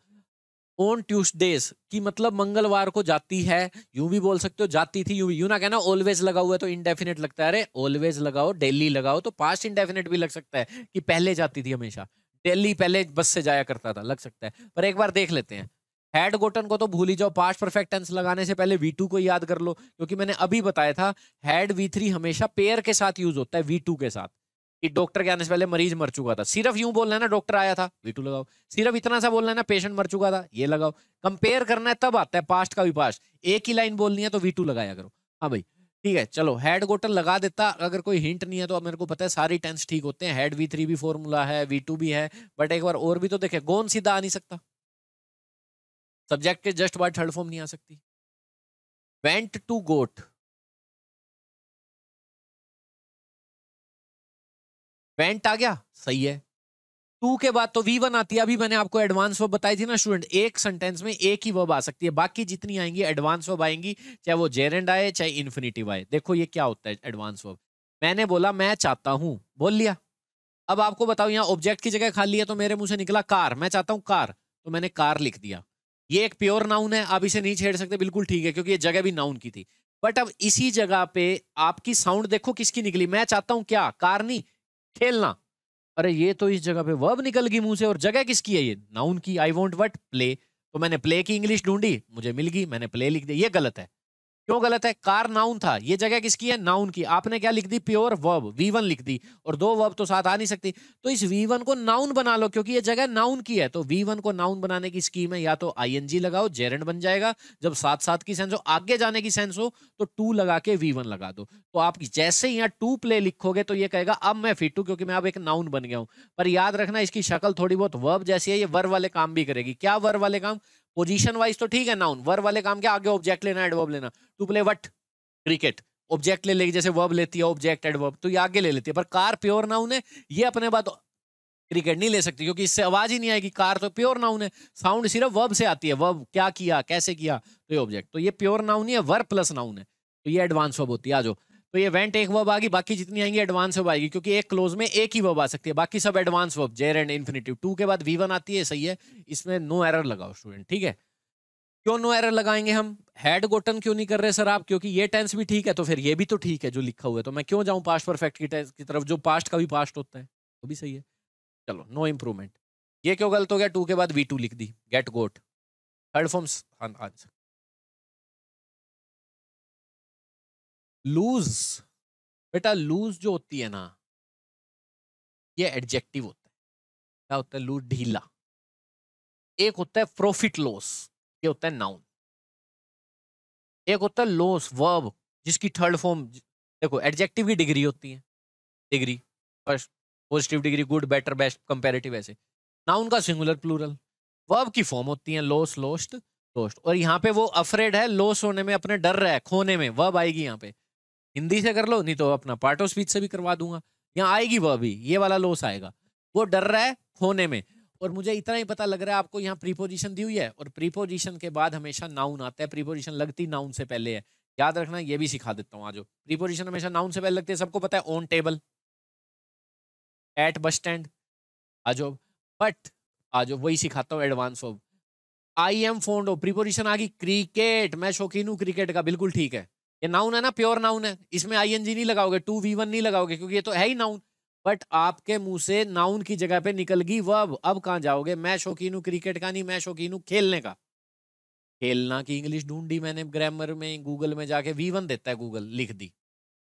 Speaker 2: ऑन ट्यूसडेज की मतलब मंगलवार को जाती है यूं भी बोल सकते हो जाती थी यूं भी यू ना कहना ऑलवेज लगा हुआ है तो इनडेफिनेट लगता है अरे ऑलवेज लगाओ डेली लगाओ तो पास्ट इनडेफिनेट भी लग सकता है कि पहले जाती थी हमेशा डेली पहले बस से जाया करता था लग सकता है पर एक बार देख लेते हैं हैड गोटन को तो भूल ही जाओ पास्ट परफेक्ट टेंस लगाने से पहले वी टू को याद कर लो क्योंकि मैंने अभी बताया था हैड वी थ्री हमेशा पेयर के साथ यूज होता है वी टू के साथ कि डॉक्टर के आने से पहले मरीज मर चुका था सिर्फ यूं बोलना है ना डॉक्टर आया था वी टू लगाओ सिर्फ इतना सा बोलना है ना पेशेंट मर चुका था ये लगाओ कंपेयर करना है तब आता है पास्ट का भी पास्ट एक ही लाइन बोलनी है तो वी टू लगाया करो हाँ भाई ठीक है चलो हेड गोटर लगा देता अगर कोई हिंट नहीं है तो अब मेरे को पता है सारी टेंस ठीक होते हैं हेड वी थ्री भी फॉर्मूला है वी टू भी है बट एक बार और भी तो देखे गोन सीधा आ नहीं सकता
Speaker 1: सब्जेक्ट के जस्ट बाद थर्ड फॉर्म नहीं आ सकती वेंट टू गोट वेंट आ गया सही है टू के बाद तो वी वन आती है अभी मैंने आपको एडवांस वर्ब बताई थी ना स्टूडेंट एक सेंटेंस में एक
Speaker 2: ही वर्ब आ सकती है बाकी जितनी आएंगी एडवांस वर्ब आएंगी चाहे वो जेरेंड आए चाहे इन्फिनिटिव आए देखो ये क्या होता है एडवांस वर्ब मैंने बोला मैं चाहता हूँ बोल लिया अब आपको बताओ यहाँ ऑब्जेक्ट की जगह खाली है तो मेरे मुंह से निकला कार मैं चाहता हूँ कार तो मैंने कार लिख दिया ये एक प्योर नाउन है आप इसे नहीं छेड़ सकते बिल्कुल ठीक है क्योंकि ये जगह भी नाउन की थी बट अब इसी जगह पे आपकी साउंड देखो किसकी निकली मैं चाहता हूँ क्या कार नहीं खेलना अरे ये तो इस जगह पे वर्ब निकल गई मुंह से और जगह किसकी है ये नाउन की आई वॉन्ट वट प्ले तो मैंने प्ले की इंग्लिश ढूंढी मुझे मिल गई मैंने प्ले लिख दी ये गलत है क्यों गलत है कार नाउन था ये जगह किसकी है नाउन की आपने क्या लिख दी प्योर वर्ब वी वन लिख दी और दो वर्ब तो साथ आ नहीं सकती तो इस वीवन को नाउन बना लो क्योंकि ये जगह नाउन की है तो वी वन को नाउन बनाने की स्कीम है या तो आईएनजी लगाओ जेरेंड बन जाएगा जब साथ साथ की सेंस हो आगे जाने की सेंस हो तो टू लगा के वन लगा दो तो आप जैसे यहाँ टू प्ले लिखोगे तो ये कहेगा अब मैं फिट हूँ क्योंकि मैं अब एक नाउन बन गया हूँ पर याद रखना इसकी शक्ल थोड़ी बहुत वर्ब जैसी है ये वर वाले काम भी करेगी क्या वर वाले काम पोजीशन वाइज तो ठीक है नाउन वर वाले काम के आगे ऑब्जेक्ट लेना एडवर्ब लेना to play what cricket object ले लेगी जैसे वर्ब लेती है ऑब्जेक्ट एडवर्ब तो ये आगे ले लेती है पर कार प्योर नाउन है ये अपने बात क्रिकेट नहीं ले सकती क्योंकि इससे आवाज ही नहीं आएगी कार तो प्योर नाउन है साउंड सिर्फ वर्ब से आती है वर्ब क्या किया कैसे किया तो ये ऑब्जेक्ट तो ये प्योर नाउन ही है वर्ब प्लस नाउन है तो ये एडवांस वर्ब होती है आ जाओ तो ये वेंट एक वब आगी बाकी जितनी आएंगी एडवांस वब आएगी क्योंकि एक क्लोज में एक ही वब आ सकती है बाकी सब एडवांस वब जेर एंड इन्फिनेटिव टू के बाद वी वन आती है सही है इसमें नो एरर लगाओ स्टूडेंट ठीक है क्यों नो एरर लगाएंगे हम हेड गोटन क्यों नहीं कर रहे सर आप क्योंकि ये टेंस भी ठीक है तो फिर ये भी तो ठीक है जो लिखा हुआ है तो मैं क्यों जाऊँ पास्ट परफेक्ट की टेंस की तरफ जो पास्ट का भी पास्ट होता है वो भी सही है
Speaker 1: चलो नो इम्प्रूवमेंट ये क्यों गलत हो गया टू के बाद वी टू लिख दी get got third answer lose बेटा लूज जो होती है ना ये एडजेक्टिव होता है क्या होता है लूज ढीला एक होता है प्रॉफिट लॉस ये होता है नाउन एक होता है लॉस वर्ब जिसकी थर्ड फॉर्म
Speaker 2: देखो एडजेक्टिव की डिग्री होती है degree first positive degree good better best comparative ऐसे नाउन का सिंगुलर प्लूरल वर्ब की फॉर्म होती है लॉस लॉस्ट लॉस्ट और यहाँ पे वो अफ्रेड है लॉस होने में अपने डर रहा है खोने में वर्ब आएगी यहाँ पे हिंदी से कर लो नहीं तो अपना पार्ट ऑफ स्पीच से भी करवा दूंगा यहाँ आएगी वह अभी ये वाला लॉस आएगा वो डर रहा है खोने में और मुझे इतना ही पता लग रहा है आपको यहाँ प्रीपोजिशन दी हुई है और प्रीपोजिशन के बाद हमेशा नाउन आता है प्रीपोजिशन लगती नाउन से पहले है याद रखना ये भी सिखा देता हूँ आज प्रीपोजिशन हमेशा नाउन से पहले लगती है सबको पता है on table at bus stand आजो बट आजो वही सिखाता हूँ advance of I am phone preposition आ गई क्रिकेट मैं शौकीन हूँ क्रिकेट का बिल्कुल ठीक है ये नाउन है ना प्योर नाउन है इसमें आई एन जी नहीं लगाओगे टू वी वन नहीं लगाओगे क्योंकि ये तो है ही नाउन बट आपके मुंह से नाउन की जगह पे निकल गई वह अब कहाँ जाओगे मैं शौकीन हूँ क्रिकेट का नहीं मैं शौकीन हूँ खेलने का खेलना की इंग्लिश ढूंढी मैंने ग्रामर में गूगल में जाके वी वन देता है गूगल लिख दी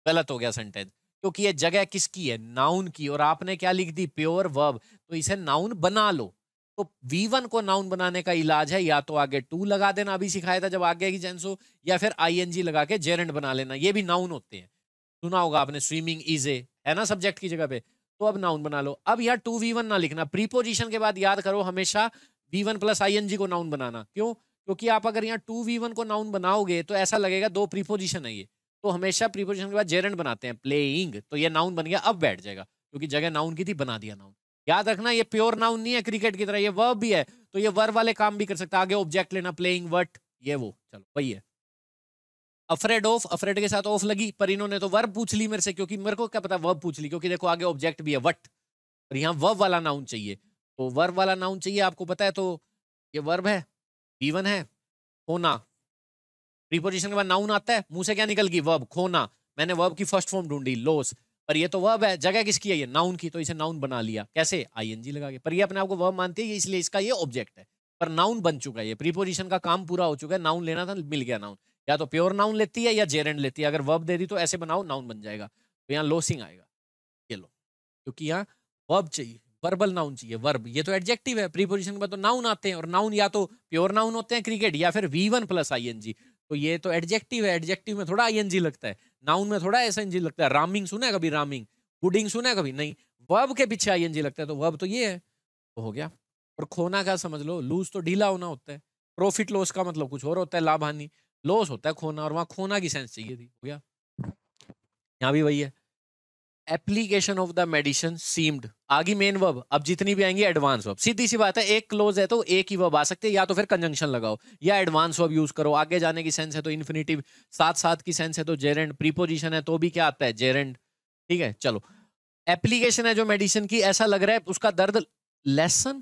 Speaker 2: गलत हो गया सेंटेंस क्योंकि ये जगह किसकी है नाउन की और आपने क्या लिख दी प्योर वर्ब तो इसे नाउन बना लो तो V1 को नाउन बनाने का इलाज है या तो आगे टू लगा देना अभी सिखाया था जब आगे की जेंसो या फिर जी लगा के जेरेंट बना लेना ये भी नाउन होते हैं सुना होगा आपने स्विमिंग इज ए है ना सब्जेक्ट की जगह पे तो अब नाउन बना लो अब यहाँ टू वी वन ना लिखना प्रीपोजिशन के बाद याद करो हमेशा V one plus I N G को नाउन बनाना क्यों क्योंकि आप अगर यहाँ टू वी वन को नाउन बनाओगे तो ऐसा लगेगा दो प्रीपोजिशन है ये तो हमेशा प्रीपोजिशन के बाद जेरेंट बनाते हैं प्लेइंग तो ये नाउन बन गया अब बैठ जाएगा क्योंकि जगह नाउन की थी बना दिया नाउन याद रखना ये प्योर नाउन नहीं है क्रिकेट की तरह ये वर्ब भी है तो ये वर्ब वाले काम भी कर सकता है आगे ऑब्जेक्ट लेना प्लेइंग वट ये वो चलो वही है अफ्रेड ऑफ अफ्रेड के साथ ऑफ लगी पर इन्होंने तो वर्ब पूछ ली मेरे से क्योंकि मेरे को क्या पता वर्ब पूछ ली क्योंकि देखो आगे ऑब्जेक्ट भी है वट और यहाँ वर्ब वाला नाउन चाहिए तो वर्ब वाला नाउन चाहिए आपको पता है तो ये वर्ब है बीवन है खोना प्रीपोजिशन के बाद नाउन आता है मुंह से क्या निकल गई वर्ब खोना मैंने वर्ब की फर्स्ट फॉर्म ढूंढी लॉस पर ये तो वर्ब है जगह किसकी है ये नाउन की तो इसे नाउन बना लिया कैसे आईएनजी लगा के पर ये अपने आप को वर्ब मानती है इसलिए इसका ये ऑब्जेक्ट है पर नाउन बन चुका है ये प्रीपोजिशन का काम पूरा हो चुका है नाउन लेना था मिल गया नाउन या तो प्योर नाउन लेती है या जेरेंड लेती है अगर वर्ब दे दी तो ऐसे बनाओ नाउन बन जाएगा तो यहाँ लोसिंग आएगा ये लो क्योंकि यहाँ वर्ब चाहिए वर्बल नाउन चाहिए वर्ब ये तो एडजेक्टिव है प्रीपोजिशन के बाद तो नाउन आते हैं और नाउन या तो प्योर नाउन होते हैं क्रिकेट या फिर V one plus I N G तो ये तो एडजेक्टिव है एडजेक्टिव में थोड़ा आई लगता है नाउन में थोड़ा एस लगता है रामिंग सुना है कभी रामिंग गुडिंग सुना है कभी नहीं वब के पीछे आई लगता है तो वब तो ये है तो हो गया और खोना का समझ लो लूज तो ढीला होना होता है प्रॉफिट लॉस का मतलब कुछ और होता है लाभ हानि लॉस होता है खोना और वहां खोना की सेंस चाहिए थी हो गया यहाँ भी वही है application of the medicine seemed आगे मेन वर्ब अब जितनी भी आएंगी एडवांस वर्ब सीधी सी बात है एक क्लोज है तो एक ही वर्ब आ सकते हैं या तो फिर कंजंक्शन लगाओ या एडवांस वर्ब यूज करो आगे जाने की सेंस है तो इन्फिनिटिव साथ साथ की सेंस है तो जेरेंड प्रीपोजिशन है तो भी क्या आता है जेरेंड ठीक है चलो एप्लीकेशन है जो मेडिसिन की ऐसा लग रहा है उसका दर्द लेसन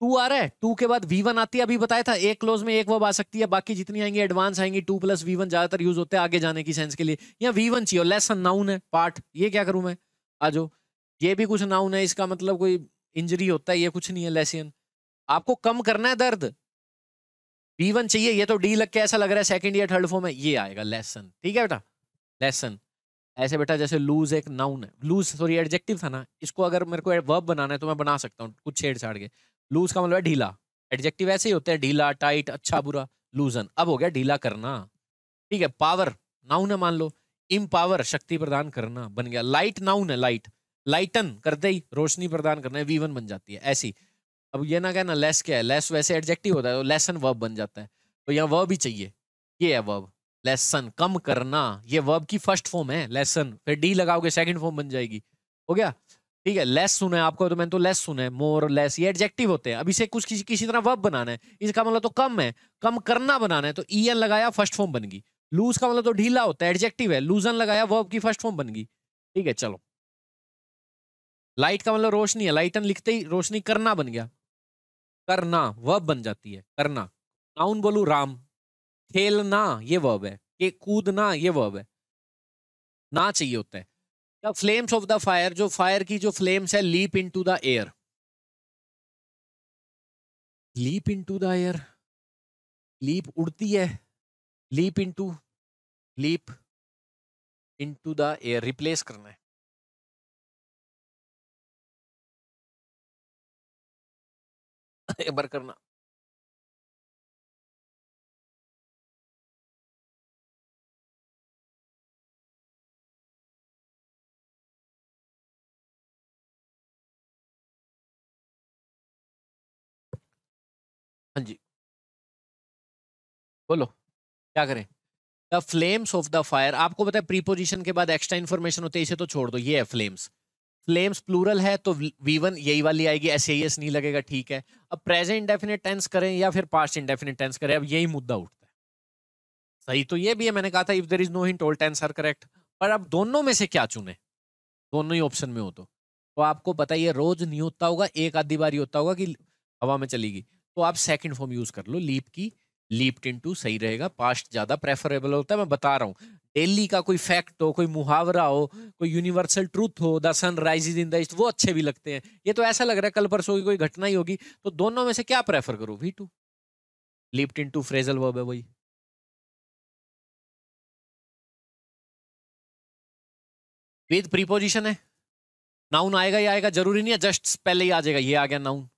Speaker 2: टू आ रहा है टू के बाद वी वन आती है अभी बताया था एक क्लोज में एक वर्ब आ सकती है बाकी जितनी आएंगी एडवांस आएंगी टू प्लस वी वन ज्यादातर यूज होते हैं आगे जाने की सेंस के लिए या वी वन चाहिए लेसन नाउन है पार्ट ये क्या करूं मैं आज ये भी कुछ नाउन है इसका मतलब कोई इंजरी होता है ये कुछ नहीं है लेसियन आपको कम करना है दर्द वी वन चाहिए ये तो डी लग के ऐसा लग रहा है सेकेंड या थर्ड फॉर्म में ये आएगा लेसन ठीक है बेटा लेसन ऐसे बेटा जैसे लूज एक नाउन है लूज सॉरी एडजेक्टिव था ना इसको अगर मेरे को वर्ब बनाना है तो मैं बना सकता हूँ कुछ छेड़छाड़ के लूज का मतलब है ढीला एडजेक्टिव ऐसे ही होते हैं ढीला टाइट अच्छा बुरा लूजन अब हो गया ढीला करना ठीक है पावर नाउन है मान लो इम पावर शक्ति प्रदान करना बन गया लाइट नाउन है लाइट लाइटन करते ही रोशनी प्रदान करना है वीवन बन जाती है ऐसी अब ये ना कहना लेस क्या है लेस वैसे एडजेक्टिव होता है तो लेसन वर्ब बन जाता है तो यहाँ वर्ब ही चाहिए ये है वर्ब लेसन कम करना ये वर्ब की फर्स्ट फॉर्म है लेसन फिर डी लगाओगे सेकंड फॉर्म बन जाएगी हो गया ठीक है लेस सुना है आपको तो मैंने तो लेस सुना है मोर लेस ये एडजेक्टिव होते हैं अभी से कुछ किसी किसी तरह वर्ब बनाना है इसका मतलब तो कम है कम करना बनाना है तो ई एन लगाया फर्स्ट फॉर्म बन गई लूज का मतलब तो ढीला होता है एडजेक्टिव है लूजन लगाया वर्ब की फर्स्ट फॉर्म बन गई ठीक है चलो लाइट का मतलब रोशनी है लाइटन लिखते ही रोशनी करना बन गया करना वर्ब बन जाती है करना नाउन बोलू राम खेलना ये वर्ब है कूदना ये वर्ब है
Speaker 1: ना चाहिए होता है the flames of the fire जो फायर की जो फ्लेम्स है leap to the air leap to the air leap उड़ती है leap to leap to the air replace करना है बार करना हाँ जी बोलो क्या करें the flames of the fire आपको पता है
Speaker 2: प्रीपोजिशन के बाद एक्स्ट्रा इन्फॉर्मेशन होती है इसे तो छोड़ दो ये है फ्लेम्स फ्लेम्स प्लूरल है तो वी वन यही वाली आएगी एस एस नहीं लगेगा ठीक है अब प्रेजेंट इंडेफिनेट टेंस करें या फिर पास्ट इंडेफिनेट टेंस करें अब यही मुद्दा उठता है सही तो ये भी है मैंने कहा था if there is no hint all tense are correct पर अब दोनों में से क्या चुने दोनों ही ऑप्शन में हो तो, तो आपको पता ही रोज नहीं होता होगा एक आधी बार ही होता होगा कि हवा में चलेगी तो आप सेकंड फॉर्म यूज कर लो लीप की लीप्ड इनटू सही रहेगा पास्ट ज़्यादा प्रेफरेबल होता है मैं बता रहा हूँ डेली का कोई फैक्ट हो कोई मुहावरा हो कोई यूनिवर्सल ट्रूथ हो the sun rise in the east वो अच्छे भी लगते हैं ये
Speaker 1: तो ऐसा लग रहा है कल परसों की कोई घटना ही होगी तो दोनों में से क्या प्रेफर करूँ V two leap into phrasal verb है वही विद प्रीपोजिशन है नाउन आएगा या आएगा जरूरी नहीं है जस्ट
Speaker 2: पहले ही आ जाएगा ये आ गया नाउन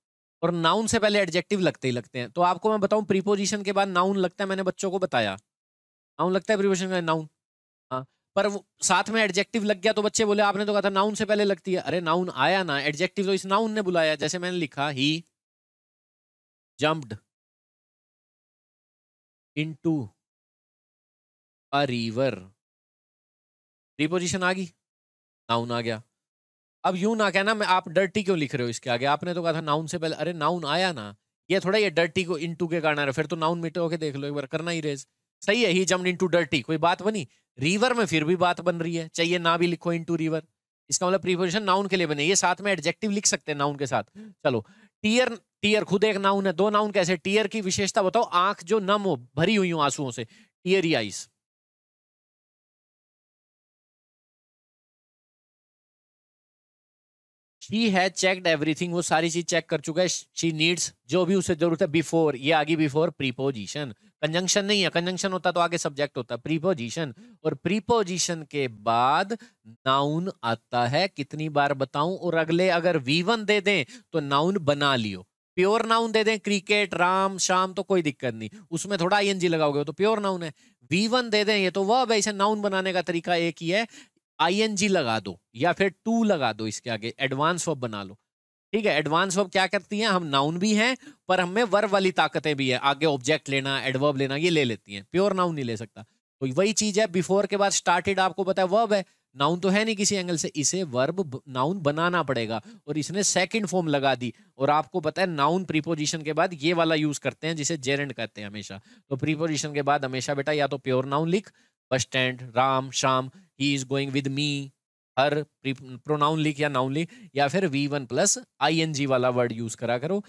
Speaker 2: और नाउन से पहले एडजेक्टिव लगते ही लगते हैं तो आपको मैं बताऊं प्रीपोजिशन के बाद नाउन लगता है मैंने बच्चों को बताया नाउन लगता है प्रीपोजिशन का नाउन हाँ पर वो साथ में एडजेक्टिव लग गया तो बच्चे बोले आपने तो कहा था नाउन से पहले लगती है अरे नाउन आया ना एडजेक्टिव तो इस नाउन
Speaker 1: ने बुलाया जैसे मैंने लिखा ही jumped to a river preposition आ गई नाउन आ गया अब यूं ना कहना मैं आप डर्टी क्यों लिख
Speaker 2: रहे हो इसके आगे आपने तो कहा था नाउन से पहले अरे नाउन आया ना ये थोड़ा ये डर्टी को इंटू के कारण फिर तो नाउन मिटो के देख लो एक बार करना ही रेज सही है ही जम्ड इंटू डर्टी कोई बात बनी रिवर में फिर भी बात बन रही है चाहिए ना भी लिखो टू रिवर इसका मतलब प्रीपोजिशन नाउन के लिए बने ये साथ में एडजेक्टिव लिख सकते हैं नाउन के साथ चलो टीयर टीयर खुद एक नाउन है दो नाउन कैसे टीयर की विशेषता बताओ आंख
Speaker 1: जो नम हो भरी हुई हूँ आंसुओं से टीयर आइस शी है चेकड एवरीथिंग वो सारी चीज चेक कर चुका है शी नीड्स जो भी उसे जरूरत है बिफोर ये आगे बिफोर
Speaker 2: प्रीपोजिशन कंजंक्शन नहीं है कंजंक्शन होता तो आगे सब्जेक्ट होता प्रीपोजिशन और प्रीपोजिशन के बाद नाउन आता है कितनी बार बताऊं और अगले अगर वी वन दे दें तो नाउन बना लियो प्योर नाउन दे दें क्रिकेट राम शाम तो कोई दिक्कत नहीं उसमें थोड़ा आई लगाओगे तो प्योर नाउन है वी वन दे दें ये तो वह वैसे नाउन बनाने का तरीका एक ही है आईएनजी लगा दो या फिर टू लगा दो इसके आगे एडवांस वर्ब बना लो ठीक है एडवांस वर्ब क्या करती हैं हम नाउन भी हैं पर हमें वर्ब वाली ताकतें भी है आगे ऑब्जेक्ट लेना एडवर्ब लेना ये ले लेती हैं प्योर नाउन नहीं ले सकता तो वही चीज़ है बिफोर के बाद स्टार्टेड आपको पता है वर्ब है नाउन तो है नहीं किसी एंगल से इसे वर्ब नाउन बनाना पड़ेगा और इसने सेकंड फॉर्म लगा दी और आपको पता है नाउन प्रीपोजिशन के बाद ये वाला यूज करते हैं जिसे जेरेंड कहते हैं हमेशा तो प्रीपोजिशन के बाद हमेशा बेटा या तो प्योर नाउन लिख बस स्टैंड राम शाम ही is going with me her pronoun लिख या नाउन लिख या फिर V one plus I N G वाला वर्ड यूज करा करो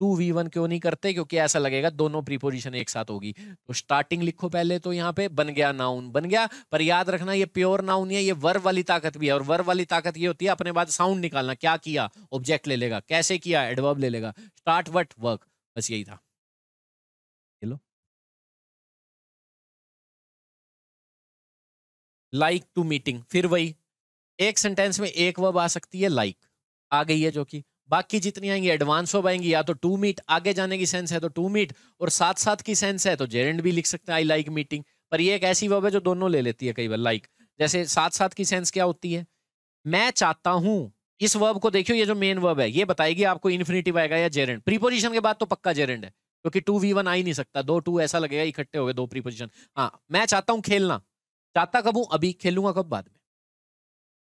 Speaker 2: टू वी वन क्यों नहीं करते क्योंकि ऐसा लगेगा दोनों प्रीपोजिशन एक साथ होगी तो स्टार्टिंग लिखो पहले तो यहाँ पे बन गया नाउन बन गया पर याद रखना ये प्योर नाउन है ये वर्व वाली ताकत भी है और वर्व वाली ताकत ये होती है अपने बाद साउंड निकालना क्या किया ऑब्जेक्ट ले
Speaker 1: लेगा कैसे किया एडवर्ब ले लेगा स्टार्ट वट वर्क बस यही था हेलो लाइक टू मीटिंग फिर वही एक सेंटेंस में एक वर्ब आ सकती है लाइक like, आ गई है जो कि
Speaker 2: बाकी जितनी आएंगी एडवांस वर्ब आएंगी या तो टू मीट आगे जाने की सेंस है तो टू मीट और साथ साथ की सेंस है तो जेरेंड भी लिख सकते हैं आई लाइक मीटिंग पर ये एक ऐसी वर्ब है जो दोनों ले लेती है कई बार लाइक like. जैसे साथ साथ की सेंस क्या होती है मैं चाहता हूँ इस वर्ब को देखियो ये जो मेन वर्ब है ये बताएगी आपको इन्फिनेटिव आएगा या जेरेंड प्रीपोजिशन के बाद तो पक्का जेरेंड है क्योंकि टू वी वन आ ही नहीं सकता दो टू ऐसा लगेगा इकट्ठे हो गए दो प्रीपोजिशन हाँ मैं चाहता हूँ खेलना चाहता कब हूं अभी खेलूंगा कब बाद में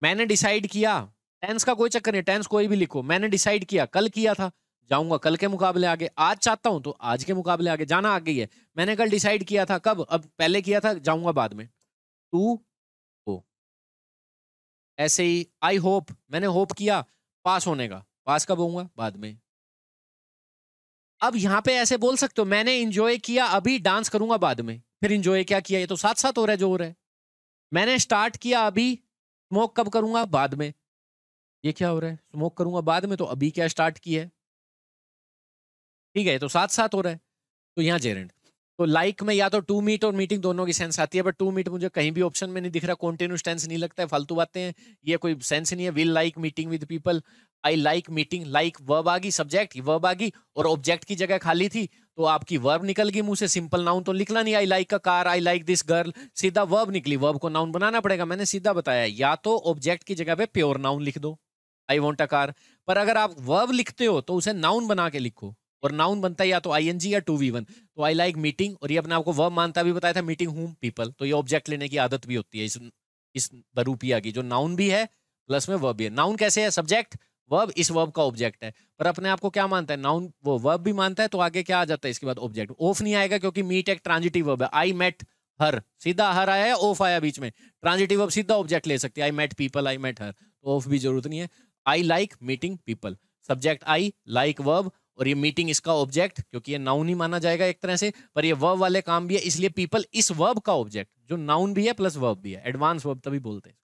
Speaker 2: मैंने डिसाइड किया टेंस का कोई चक्कर नहीं टेंस कोई भी लिखो मैंने डिसाइड किया कल किया था जाऊंगा कल के मुकाबले आगे आज चाहता हूं तो आज के मुकाबले आगे जाना आगे ही है मैंने कल डिसाइड किया था कब अब पहले किया था जाऊंगा बाद में टू हो ऐसे ही आई होप मैंने होप किया पास होने का पास कब होऊंगा बाद में अब यहां पे ऐसे बोल सकते हो मैंने इंजॉय किया अभी डांस करूंगा बाद में फिर इंजॉय क्या किया ये तो साथ साथ हो रहा है जो हो रहा है मैंने स्टार्ट किया अभी स्मोक कब करूंगा बाद में ये क्या हो रहा है स्मोक करूंगा बाद में तो अभी क्या स्टार्ट किया है ठीक है तो साथ साथ हो रहा है तो यहाँ जेरेंट तो लाइक like में या तो टू मीट और मीटिंग दोनों की सेंस आती है बट टू मीट मुझे कहीं भी ऑप्शन में नहीं दिख रहा कॉन्टिन्यू टेंस नहीं लगता है फालतू बातें हैं ये कोई सेंस नहीं है will like meeting with people I like meeting like verb आगी सब्जेक्ट वर्ब आगी और ऑब्जेक्ट की जगह खाली थी तो आपकी वर्ब निकल गई मुंह से सिंपल नाउन तो लिखना नहीं I like a car I like this girl सीधा वर्ब निकली वर्ब को नाउन बनाना पड़ेगा मैंने सीधा बताया या तो ऑब्जेक्ट की जगह पे प्योर नाउन लिख दो आई वॉन्ट अ कार पर अगर आप वर्ब लिखते हो तो उसे नाउन बना के लिखो और नाउन बनता है या तो आई या टू वी वन तो आई लाइक मीटिंग और ये अपने आपको वर्ब मानता भी बताया था मीटिंग होम पीपल तो ये ऑब्जेक्ट लेने की आदत भी होती है इस इस बरूपिया की जो नाउन भी है प्लस में वर्ब भी है नाउन कैसे है सब्जेक्ट वर्ब इस वर्ब का ऑब्जेक्ट है पर अपने आप को क्या मानता है नाउन वो वर्ब भी मानता है तो आगे क्या आ जाता है इसके बाद ऑब्जेक्ट ऑफ नहीं आएगा क्योंकि मीट एक ट्रांजिटिव वर्ब है आई मेट हर सीधा हर आया है ऑफ आया बीच में ट्रांजिटिव वर्ब सीधा ऑब्जेक्ट ले सकती है I met people I met her तो ऑफ भी जरूरत नहीं है I like meeting people subject I like verb और ये मीटिंग इसका ऑब्जेक्ट क्योंकि ये नाउन ही माना जाएगा एक तरह से पर ये वर्ब वाले काम भी है इसलिए पीपल इस वर्ब का ऑब्जेक्ट जो नाउन भी है प्लस वर्ब भी है एडवांस वर्ब तभी
Speaker 1: बोलते हैं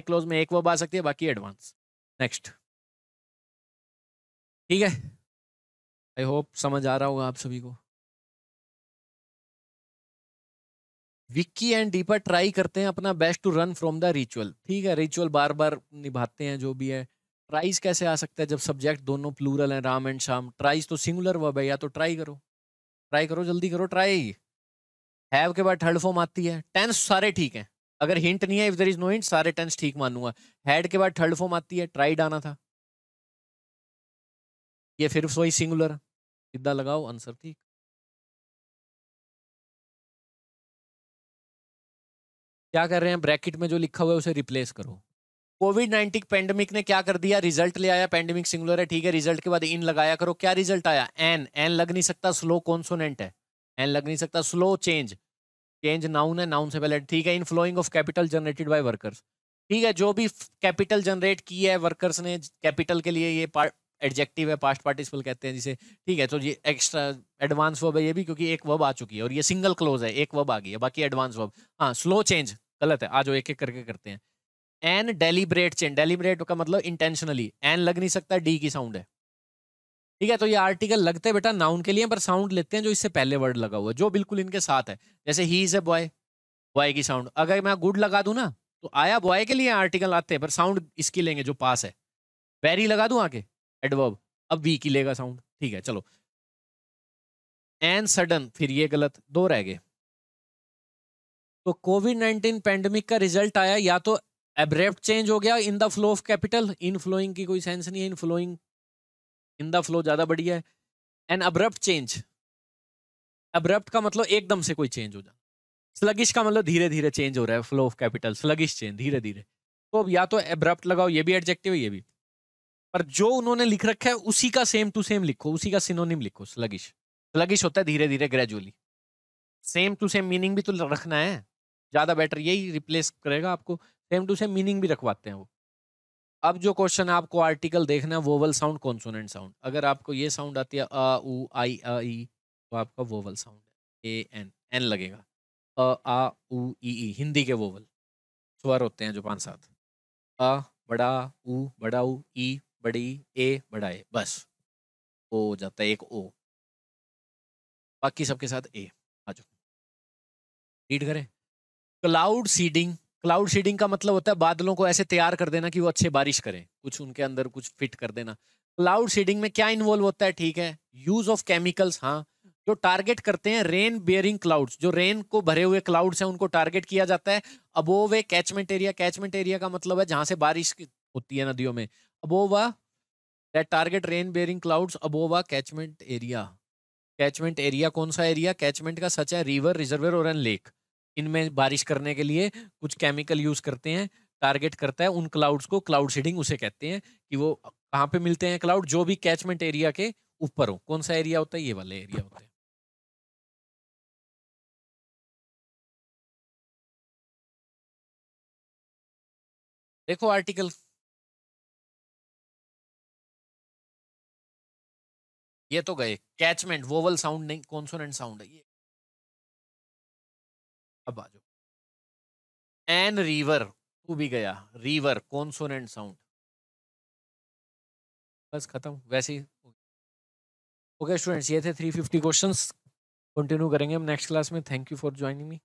Speaker 1: एक क्लोज में एक वर्ब आ सकती है बाकी एडवांस नेक्स्ट ठीक है आई होप समझ आ रहा होगा आप सभी को विक्की एंड डीपर ट्राई करते हैं अपना best to run from the
Speaker 2: ritual ठीक है रिचुअल बार बार निभाते हैं जो भी है ट्राइज कैसे आ सकता है जब सब्जेक्ट दोनों प्लूरल हैं राम एंड शाम ट्राइज तो सिंगुलर वर्ब है या तो ट्राई करो ट्राई करो जल्दी करो ट्राई हैव के बाद थर्ड फॉर्म आती है टेंस सारे ठीक हैं अगर हिंट नहीं है if there is no
Speaker 1: hint सारे टेंस ठीक मानूंगा हैड के बाद थर्ड फॉर्म आती है ट्राइड आना था ये फिर वही सिंगुलर सीधा लगाओ आंसर ठीक क्या कर रहे हैं ब्रैकेट में जो लिखा हुआ है उसे रिप्लेस करो कोविड नाइन्टीन पेंडेमिक ने क्या कर दिया रिजल्ट ले आया पेंडेमिक सिंगुलर है ठीक
Speaker 2: है रिजल्ट के बाद इन लगाया करो क्या रिजल्ट आया एन एन लग नहीं सकता स्लो कॉन्सोनेंट है एन लग नहीं सकता स्लो चेंज चेंज नाउन है नाउन से पहले ठीक है in flowing of capital generated by workers ठीक है जो भी कैपिटल जनरेट की है वर्कर्स ने कैपिटल के लिए ये पार्ट एडजेक्टिव है पास्ट पार्टिसिपल कहते हैं जिसे ठीक है तो ये एक्स्ट्रा एडवांस वर्ब है ये भी क्योंकि एक वर्ब आ चुकी है और ये सिंगल क्लोज है एक वर्ब आ गई है बाकी एडवांस वर्ब हाँ स्लो चेंज गलत है आज वो एक एक करके करते हैं एन डेलीबरेट चेंज डेलीबरेट का मतलब इंटेंशनली एन लग नहीं सकता डी की साउंड है ठीक है तो ये आर्टिकल लगते हैं बेटा नाउन के लिए पर साउंड लेते हैं जो इससे पहले वर्ड लगा हुआ है जो बिल्कुल इनके साथ है जैसे ही इज ए बॉय बॉय की साउंड अगर मैं गुड लगा दूँ ना तो आया बॉय के लिए आर्टिकल आते हैं पर साउंड इसकी लेंगे जो पास है वेरी लगा दूँ आगे एडवर्ब अब वी की लेगा साउंड ठीक है चलो एंड सडन फिर ये गलत दो रह गए तो कोविड नाइनटीन पेंडेमिक का रिजल्ट आया या तो एब्रेप्ट चेंज हो गया in the flow of capital in flowing की कोई सेंस नहीं है in flowing in the flow ज़्यादा बढ़िया है एन अब्रप्ट चेंज अब्रप्ट का मतलब एकदम से कोई चेंज हो जाना स्लगिश का मतलब धीरे धीरे चेंज हो रहा है flow of capital sluggish change धीरे धीरे तो अब या तो एब्रप्ट लगाओ ये भी एडजेक्टिव है ये भी पर जो उन्होंने लिख रखा है उसी का सेम टू सेम लिखो उसी का सिनोनिम लिखो स्लगिश स्लगिश होता है धीरे धीरे gradually same to same meaning भी तो रखना है ज़्यादा बेटर यही रिप्लेस करेगा आपको सेम टू सेम मीनिंग भी रखवाते हैं वो अब जो क्वेश्चन है आपको आर्टिकल देखना है वोवल साउंड कॉन्सोनेंट साउंड अगर आपको ये साउंड आती है अ ऊ आई अ ई तो आपका वोवल साउंड है ए एन एन लगेगा अ आ ऊ ई ई हिंदी के वोवल स्वर होते हैं जो पांच सात अ बड़ा ऊ बड़ा उ ई बड़ी ए बड़ा ए
Speaker 1: बस ओ हो जाता है एक ओ बाकी सबके साथ ए आ जाओ रीड करें क्लाउड सीडिंग क्लाउड सीडिंग का मतलब
Speaker 2: होता है बादलों को ऐसे तैयार कर देना कि वो अच्छे बारिश करें कुछ उनके अंदर कुछ फिट कर देना क्लाउड सीडिंग में क्या इन्वॉल्व होता है ठीक है यूज ऑफ केमिकल्स हाँ जो टारगेट करते हैं रेन बेयरिंग क्लाउड्स जो रेन को भरे हुए क्लाउड्स हैं उनको टारगेट किया जाता है above a catchment area catchment area का मतलब है जहां से बारिश होती है नदियों में abova that target rain bearing clouds above a catchment area catchment कौन सा एरिया कैचमेंट का सच है रिवर रिजर्वर और एन लेक इनमें बारिश करने के लिए कुछ केमिकल यूज करते हैं टारगेट करता है उन क्लाउड्स को क्लाउड सीडिंग उसे कहते हैं कि वो कहाँ पे मिलते हैं क्लाउड जो भी
Speaker 1: कैचमेंट एरिया के ऊपर हो कौन सा एरिया होता है ये वाले एरिया होते हैं देखो आर्टिकल ये तो गए कैचमेंट वोवल साउंड नहीं कॉन्सोनेंट साउंड है ये अब आ जाओ एन रिवर तू भी गया रिवर कॉन्सोनेंट साउंड बस खत्म वैसे ही ओके स्टूडेंट्स ये थे फिफ्टी क्वेश्चन कंटिन्यू करेंगे हम
Speaker 2: नेक्स्ट क्लास में thank you for joining me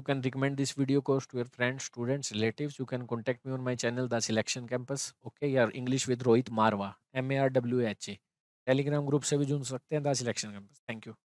Speaker 2: You can recommend this video course to your friends, students, relatives. You can contact me on my channel, The Selection Campus. Okay, your English with
Speaker 1: Rohit Marwa, M A group se bhi भी जुड़ hain the Selection Campus. Thank you.